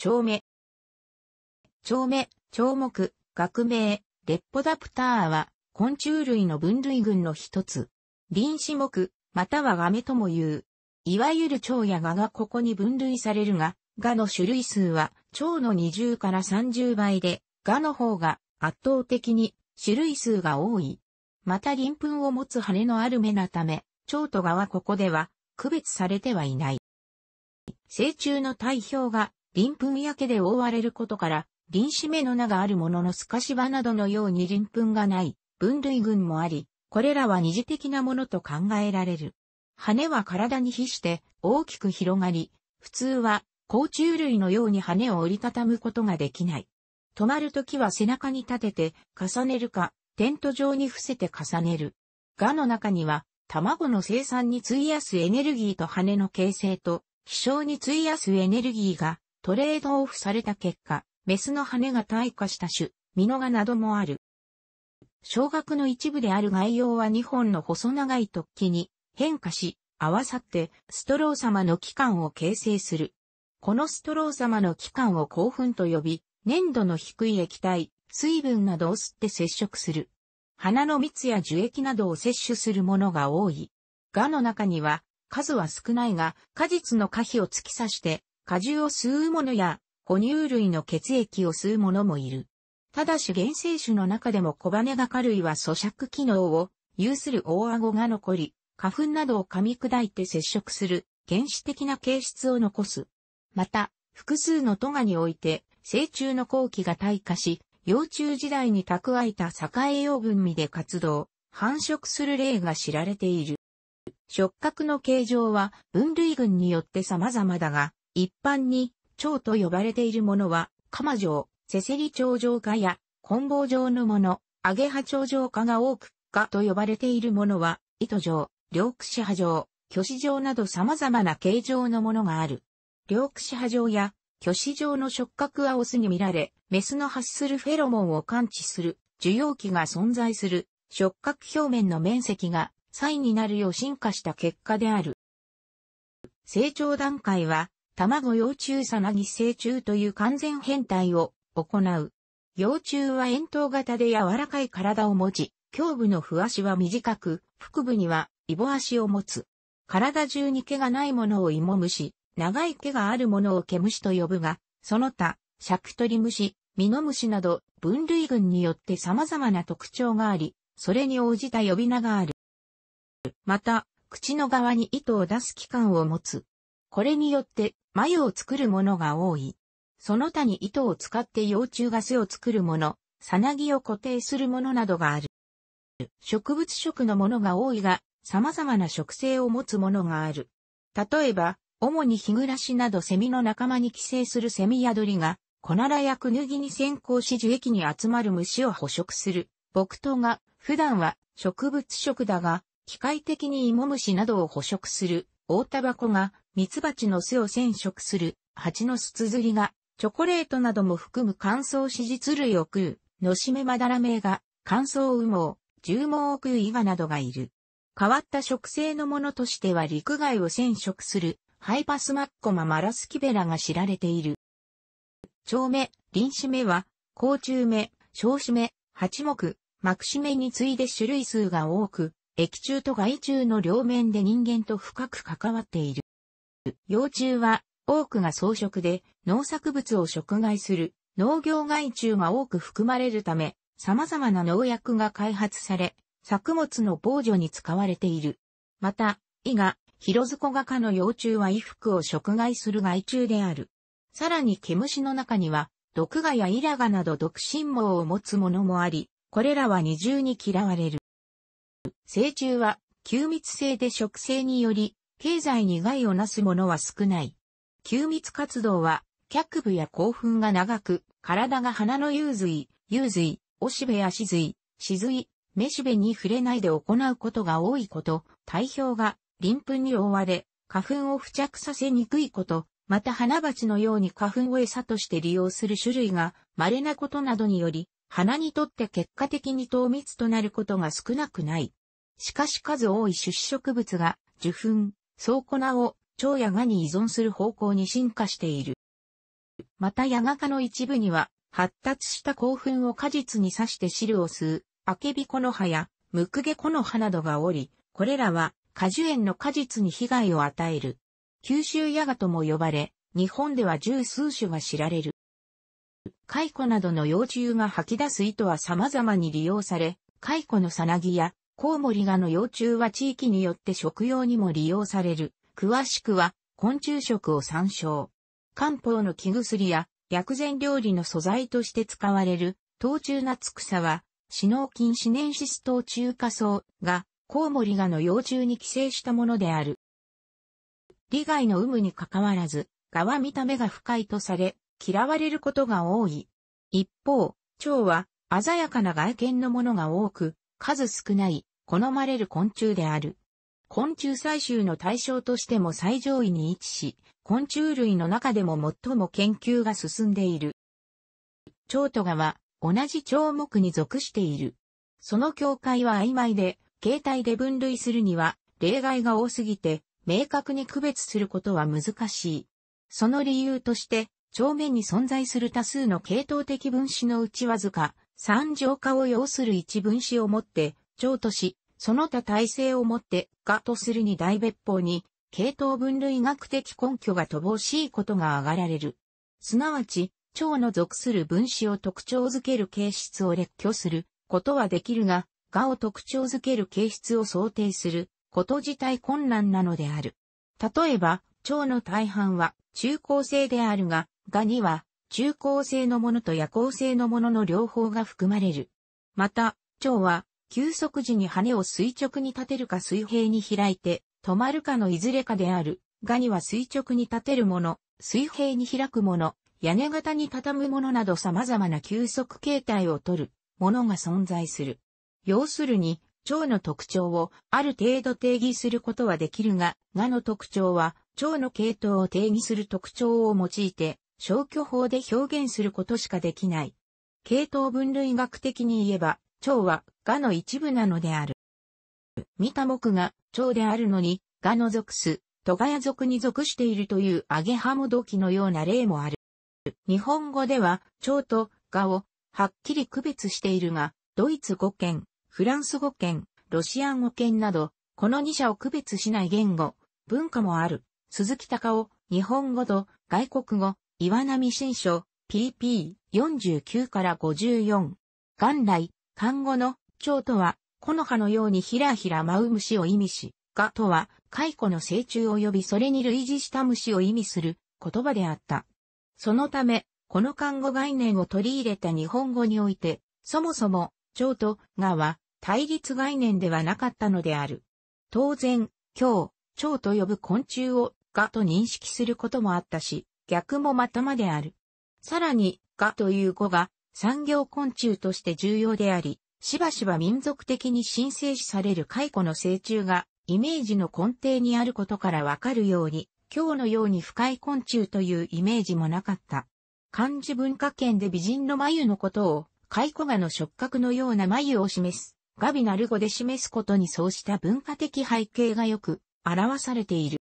丁目。丁目、丁目、学名、レッポダプターは、昆虫類の分類群の一つ。臨死目、またはガメとも言う。いわゆる蝶やガがここに分類されるが、ガの種類数は、蝶の20から30倍で、ガの方が圧倒的に種類数が多い。また鱗粉を持つ羽のある目なため、蝶とガはここでは区別されてはいない。成虫の体表が鱗粉焼けで覆われることから、林子目の名があるものの透かし場などのように鱗粉がない分類群もあり、これらは二次的なものと考えられる。羽は体に比して大きく広がり、普通は甲虫類のように羽を折りたたむことができない。止まるときは背中に立てて重ねるか、テント状に伏せて重ねる。蛾の中には、卵の生産に費やすエネルギーと羽の形成と、飛翔に費やすエネルギーがトレードオフされた結果、メスの羽が退化した種、ミノガなどもある。小学の一部である概要は2本の細長い突起に変化し、合わさってストロー様の器官を形成する。このストロー様の器官を興奮と呼び、粘度の低い液体、水分などを吸って接触する。花の蜜や樹液などを摂取するものが多い。蛾の中には、数は少ないが、果実の可否を突き刺して、果汁を吸う者や、哺乳類の血液を吸う者もいる。ただし原生種の中でも小羽ガカ類は咀嚼機能を有する大顎が残り、花粉などを噛み砕いて接触する原始的な形質を残す。また、複数のトガにおいて、成虫の後期が退化し、幼虫時代に蓄えた栄栄養分味で活動、繁殖する例が知られている。触覚の形状は分類群によって様々だが、一般に、蝶と呼ばれているものは、鎌状、せせり蝶状化や、棍棒状のもの、アゲハ蝶状化が多く、がと呼ばれているものは、糸状、両櫛波状、虚子状など様々な形状のものがある。両櫛波状や、虚子状の触覚はオスに見られ、メスの発するフェロモンを感知する、受容器が存在する、触覚表面の面積が、サイになるよう進化した結果である。成長段階は、卵幼虫さなぎ成虫という完全変態を行う。幼虫は円筒型で柔らかい体を持ち、胸部の不足は短く、腹部にはイボ足を持つ。体中に毛がないものを芋虫、長い毛があるものを毛虫と呼ぶが、その他、シャクトリムシ、ミノムシなど分類群によって様々な特徴があり、それに応じた呼び名がある。また、口の側に糸を出す器官を持つ。これによって、眉を作るものが多い。その他に糸を使って幼虫が巣を作るもの、さなぎを固定するものなどがある。植物食のものが多いが、様々な食性を持つものがある。例えば、主に日暮らしなどセミの仲間に寄生するセミヤドリが、コナラやクヌギに先行し樹液に集まる虫を捕食する。木刀が、普段は植物食だが、機械的に芋虫などを捕食する。大タバコが蜜蜂の巣を染色する、蜂の巣綴りが、チョコレートなども含む乾燥脂質類を食う、のしめまだらめが、乾燥羽毛、重毛を食う岩などがいる。変わった植生のものとしては陸外を染色する、ハイパスマッコママラスキベラが知られている。蝶目、臨子目は、甲虫目、小子目、八目、膜子目に次いで種類数が多く、液中と外中の両面で人間と深く関わっている。幼虫は多くが草食で農作物を食害する農業害虫が多く含まれるため様々な農薬が開発され作物の防除に使われている。また、イガ、ヒロズコガ科の幼虫は衣服を食害する害虫である。さらに毛虫の中には毒ガやイラガなど毒心毛を持つものもあり、これらは二重に嫌われる。成虫は、吸密性で食性により、経済に害をなすものは少ない。休密活動は、脚部や興奮が長く、体が鼻の幽髄、幽髄、おしべやしずい、しずい、めしべに触れないで行うことが多いこと、体表が鱗粉に覆われ、花粉を付着させにくいこと、また花鉢のように花粉を餌として利用する種類が稀なことなどにより、花にとって結果的に糖密となることが少なくない。しかし数多い出植物が受粉、うこなを蝶やガに依存する方向に進化している。またヤガ科の一部には、発達した興奮を果実に刺して汁を吸う、アケビコの葉や、ムクゲコの葉などがおり、これらは果樹園の果実に被害を与える。九州ヤガとも呼ばれ、日本では十数種が知られる。蚕などの幼虫が吐き出す糸は様々に利用され、蚕のさなぎやコウモリガの幼虫は地域によって食用にも利用される。詳しくは昆虫食を参照。漢方の木薬や薬膳料理の素材として使われる、冬虫夏草は、シノーキンシネンシス冬虫夏草が、コウモリガの幼虫に寄生したものである。利害の有無にかかわらず、蛾は見た目が深いとされ、嫌われることが多い。一方、蝶は鮮やかな外見のものが多く、数少ない好まれる昆虫である。昆虫採集の対象としても最上位に位置し、昆虫類の中でも最も研究が進んでいる。蝶とガは同じ蝶目に属している。その境界は曖昧で、形態で分類するには例外が多すぎて、明確に区別することは難しい。その理由として、蝶面に存在する多数の系統的分子のうちわずか、三乗化を要する一分子をもって、長とし、その他体制をもって、がとするに大別法に、系統分類学的根拠が乏しいことが挙がられる。すなわち、腸の属する分子を特徴づける形質を列挙することはできるが、がを特徴づける形質を想定すること自体困難なのである。例えば、腸の大半は中高性であるが、がには中高性のものと夜行性のものの両方が含まれる。また、腸は休息時に羽を垂直に立てるか水平に開いて、止まるかのいずれかである。ガニは垂直に立てるもの、水平に開くもの、屋根型に畳むものなど様々な休息形態をとるものが存在する。要するに、蝶の特徴をある程度定義することはできるが、ガの特徴は蝶の系統を定義する特徴を用いて消去法で表現することしかできない。系統分類学的に言えば、蝶は、蛾の一部なのである。見た目が、蝶であるのに、蛾の属す、トガヤ族に属しているというアゲハモドキのような例もある。日本語では、蝶と蛾を、はっきり区別しているが、ドイツ語圏、フランス語圏、ロシア語圏など、この二者を区別しない言語、文化もある。鈴木隆夫、日本語と外国語、岩波新書、PP49 から54。元来、単語の蝶とは、木の葉のようにひらひら舞う虫を意味し、蛾とは、蚕の成虫及びそれに類似した虫を意味する言葉であった。そのため、この漢語概念を取り入れた日本語において、そもそも、蝶とがは対立概念ではなかったのである。当然、今日、蝶と呼ぶ昆虫をがと認識することもあったし、逆もまたまである。さらに、がという語が産業昆虫として重要であり、しばしば民族的に神聖視される蚕の成虫がイメージの根底にあることからわかるように、今日のように深い昆虫というイメージもなかった。漢字文化圏で美人の眉のことを、蚕がの触覚のような眉を示す、ガビナル語で示すことにそうした文化的背景がよく表されている。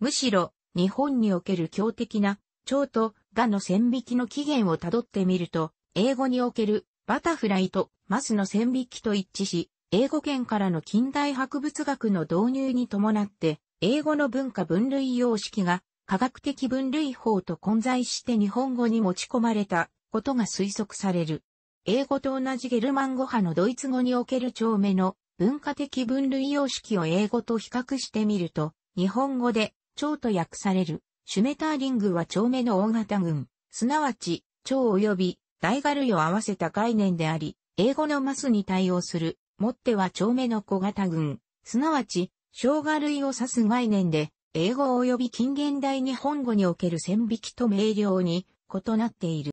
むしろ、日本における強的な、蝶と蛾の線引きの起源をたどってみると、英語におけるバタフライとマスの線引きと一致し、英語圏からの近代博物学の導入に伴って、英語の文化分類様式が科学的分類法と混在して日本語に持ち込まれたことが推測される。英語と同じゲルマン語派のドイツ語における長目の文化的分類様式を英語と比較してみると、日本語で長と訳されるシュメターリングは長目の大型群、すなわち長及び大ガルを合わせた概念であり、英語のマスに対応する、もっては長目の小型群、すなわち、小ガルを指す概念で、英語及び近現代日本語における線引きと明瞭に異なっている。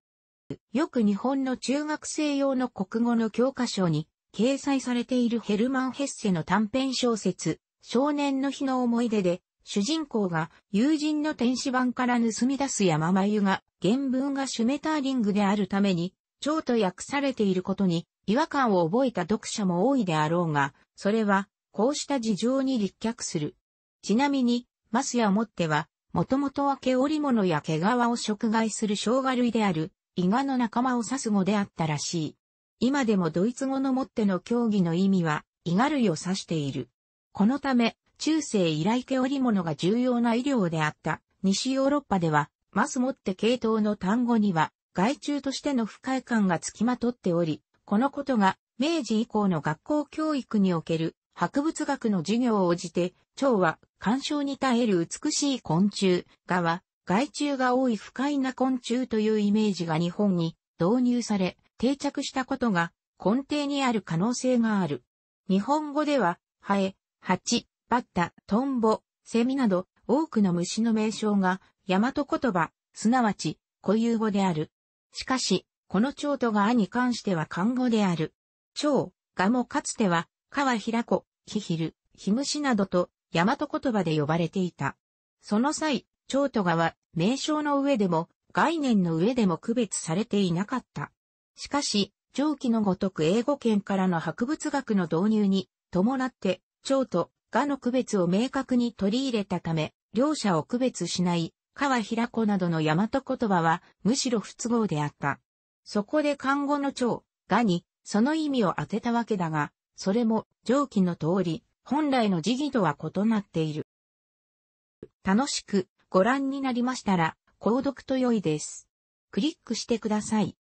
よく日本の中学生用の国語の教科書に掲載されているヘルマン・ヘッセの短編小説、少年の日の思い出で、主人公が友人の天使版から盗み出す山眉が原文がシュメターリングであるために、蝶と訳されていることに違和感を覚えた読者も多いであろうが、それはこうした事情に立脚する。ちなみに、マスやモッテは、もともとは毛織物や毛皮を食害する生姜類である、イガの仲間を指す語であったらしい。今でもドイツ語のモッテの競技の意味は、イガ類を指している。このため、中世以来手織物が重要な医療であった。西ヨーロッパでは、マスもって系統の単語には、外中としての不快感がつきまとっており、このことが明治以降の学校教育における博物学の授業を応じて、蝶は干渉に耐える美しい昆虫、がは害虫が多い不快な昆虫というイメージが日本に導入され、定着したことが根底にある可能性がある。日本語では、ハエ、ハチ、バッタ、トンボ、セミなど多くの虫の名称が大和言葉、すなわち固有語である。しかし、この蝶とがに関しては漢語である。蝶、がもかつては、川平子、ひひる、ひむしなどと、大和言葉で呼ばれていた。その際、蝶とがは、名称の上でも、概念の上でも区別されていなかった。しかし、上記のごとく英語圏からの博物学の導入に、伴って、蝶とがの区別を明確に取り入れたため、両者を区別しない、川平子などの大和言葉は、むしろ不都合であった。そこで漢語の長、がに、その意味を当てたわけだが、それも、上記の通り、本来の時儀とは異なっている。楽しくご覧になりましたら、購読と良いです。クリックしてください。